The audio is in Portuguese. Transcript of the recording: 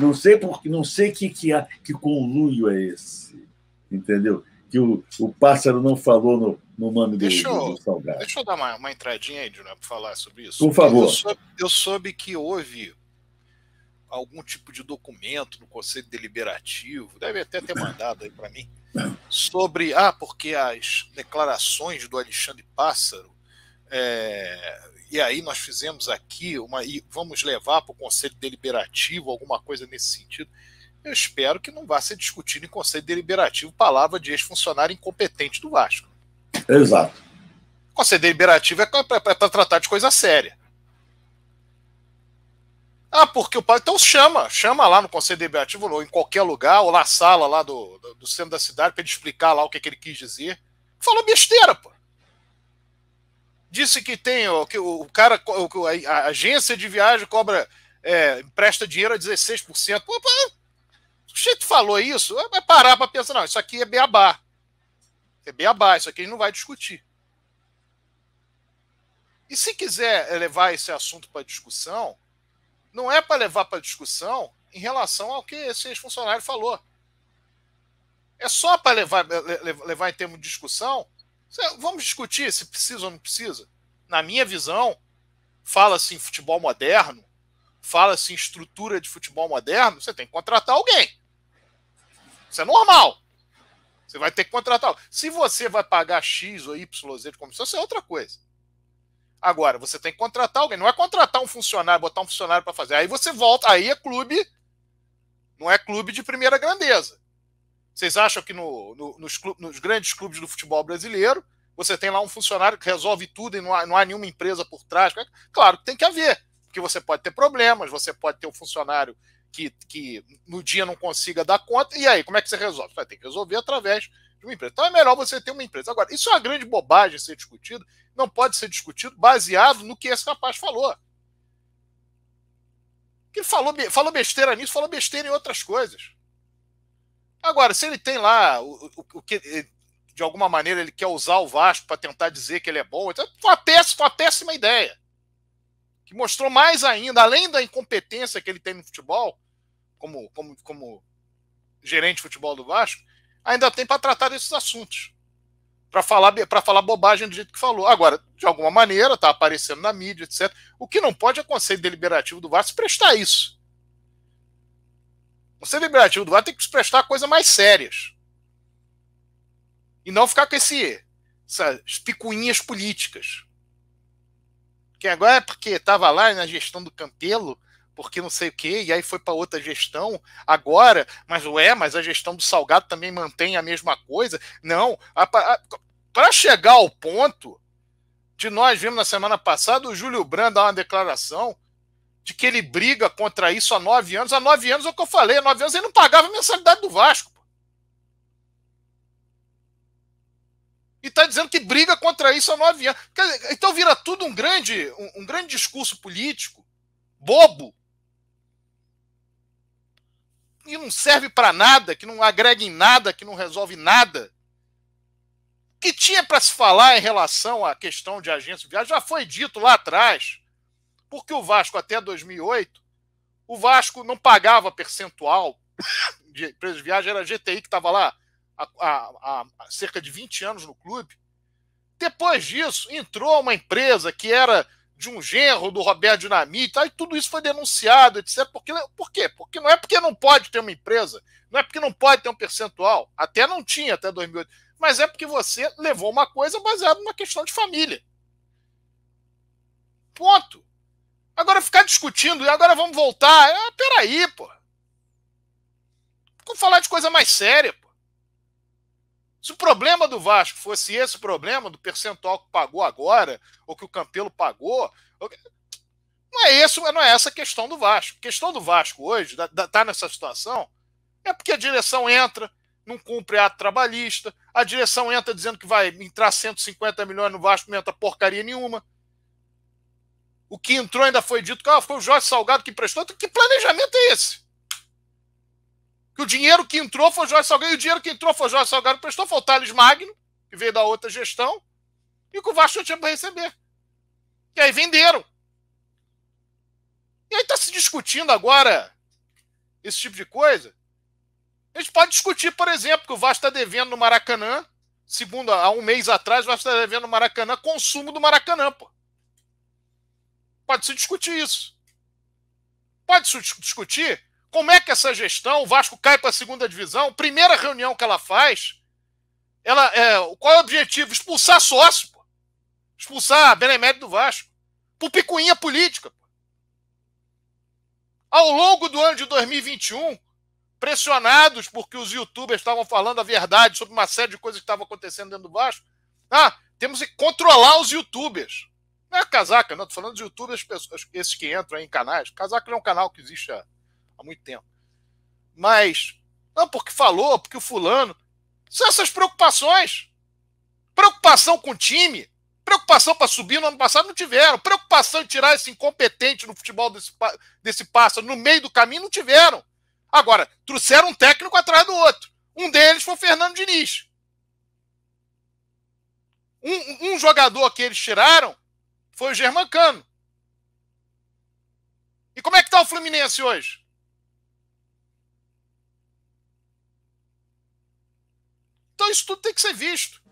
Não sei porque, não sei que que, há, que conluio é esse, entendeu? Que o, o pássaro não falou no, no nome deixa do, eu, do Salgado. Deixa eu dar uma, uma entradinha aí, para falar sobre isso. Por favor. Eu soube, eu soube que houve algum tipo de documento no Conselho Deliberativo, deve até ter mandado aí para mim, sobre. Ah, porque as declarações do Alexandre Pássaro é, e aí nós fizemos aqui uma. E vamos levar para o Conselho Deliberativo alguma coisa nesse sentido. Eu espero que não vá ser discutido em Conselho Deliberativo palavra de ex-funcionário incompetente do Vasco. Exato. Conselho Deliberativo é para tratar de coisa séria. Ah, porque o Então chama, chama lá no Conselho Deliberativo, ou em qualquer lugar, ou na sala lá do, do, do centro da cidade, para ele explicar lá o que, é que ele quis dizer. Falou besteira, pô. Disse que tem, ó, que o cara, a agência de viagem cobra, é, empresta dinheiro a 16%. Opa, o jeito falou isso, vai é, é parar para pensar, não, isso aqui é beabá. É beabá, isso aqui a gente não vai discutir. E se quiser levar esse assunto para discussão, não é para levar para discussão em relação ao que esse ex-funcionário falou. É só para levar, levar em termos de discussão Vamos discutir se precisa ou não precisa. Na minha visão, fala-se em assim, futebol moderno, fala-se em assim, estrutura de futebol moderno, você tem que contratar alguém. Isso é normal. Você vai ter que contratar. Se você vai pagar X ou Y, Z de comissão, isso é outra coisa. Agora, você tem que contratar alguém. Não é contratar um funcionário, botar um funcionário para fazer. Aí você volta, aí é clube, não é clube de primeira grandeza. Vocês acham que no, no, nos, clubes, nos, grandes clubes do futebol brasileiro você tem lá um funcionário que resolve tudo e não há, não há nenhuma empresa por trás? Claro que tem que haver, porque você pode ter problemas, você pode ter um funcionário que, que no dia não consiga dar conta, e aí, como é que você resolve? Você vai ter que resolver através de uma empresa. Então é melhor você ter uma empresa. Agora, isso é uma grande bobagem ser discutido, não pode ser discutido baseado no que esse rapaz falou. Que falou, falou besteira nisso, falou besteira em outras coisas. Agora, se ele tem lá o, o, o que eh, de alguma maneira ele quer usar o Vasco para tentar dizer que ele é bom, então, foi, uma péssima, foi uma péssima ideia. Que mostrou mais ainda, além da incompetência que ele tem no futebol, como, como, como gerente de futebol do Vasco, ainda tem para tratar desses assuntos. Para falar, falar bobagem do jeito que falou. Agora, de alguma maneira, está aparecendo na mídia, etc. O que não pode é o Conselho Deliberativo do Vasco prestar isso. Você Deliberativo do VAR tem que se prestar a coisas mais sérias. E não ficar com esse, essas picuinhas políticas. Que agora é porque estava lá na gestão do Campelo, porque não sei o quê, e aí foi para outra gestão agora, mas ué, mas a gestão do Salgado também mantém a mesma coisa. Não, para chegar ao ponto de nós vimos na semana passada o Júlio Brand dar uma declaração de que ele briga contra isso há nove anos. Há nove anos é o que eu falei, há nove anos ele não pagava a mensalidade do Vasco. E está dizendo que briga contra isso há nove anos. Então vira tudo um grande, um, um grande discurso político, bobo, e não serve para nada, que não agrega em nada, que não resolve nada. O que tinha para se falar em relação à questão de agência de viagem já foi dito lá atrás. Porque o Vasco até 2008, o Vasco não pagava percentual de empresa de viagem, era a GTI que estava lá há, há, há cerca de 20 anos no clube. Depois disso, entrou uma empresa que era de um genro do Roberto Dinamite, aí tudo isso foi denunciado, etc. Porque, é, por quê? Porque não é porque não pode ter uma empresa, não é porque não pode ter um percentual, até não tinha até 2008, mas é porque você levou uma coisa baseada numa questão de família. Ponto. Agora ficar discutindo, e agora vamos voltar. Ah, peraí, pô. Vamos falar de coisa mais séria, pô. Se o problema do Vasco fosse esse problema do percentual que pagou agora, ou que o Campelo pagou, não é, isso, não é essa a questão do Vasco. A questão do Vasco hoje, está nessa situação, é porque a direção entra, não cumpre ato trabalhista, a direção entra dizendo que vai entrar 150 milhões no Vasco, não entra porcaria nenhuma. O que entrou ainda foi dito que ah, foi o Jorge Salgado que prestou. Que planejamento é esse? Que o dinheiro que entrou foi o Jorge Salgado. E o dinheiro que entrou foi o Jorge Salgado que prestou. Foi o Thales Magno, que veio da outra gestão. E que o Vasco tinha para receber. E aí venderam. E aí está se discutindo agora esse tipo de coisa. A gente pode discutir, por exemplo, que o Vasco está devendo no Maracanã, segundo há um mês atrás, o Vasco está devendo no Maracanã, consumo do Maracanã, pô. Pode se discutir isso. Pode se discutir como é que essa gestão, o Vasco cai para a segunda divisão, primeira reunião que ela faz, ela, é, qual é o objetivo? Expulsar sócio, pô. expulsar benemérito do Vasco, por picuinha política. Pô. Ao longo do ano de 2021, pressionados porque os youtubers estavam falando a verdade sobre uma série de coisas que estavam acontecendo dentro do Vasco, ah, temos que controlar os youtubers. Não é casaca, não. Tô falando de YouTube, as pessoas, esses que entram em canais. Casaca não é um canal que existe há, há muito tempo. Mas, não, porque falou, porque o fulano. São essas preocupações. Preocupação com o time. Preocupação para subir no ano passado não tiveram. Preocupação em tirar esse incompetente no futebol desse, desse pássaro no meio do caminho não tiveram. Agora, trouxeram um técnico atrás do outro. Um deles foi o Fernando Diniz. Um, um jogador que eles tiraram foi o Germancano. E como é que está o Fluminense hoje? Então isso tudo tem que ser visto.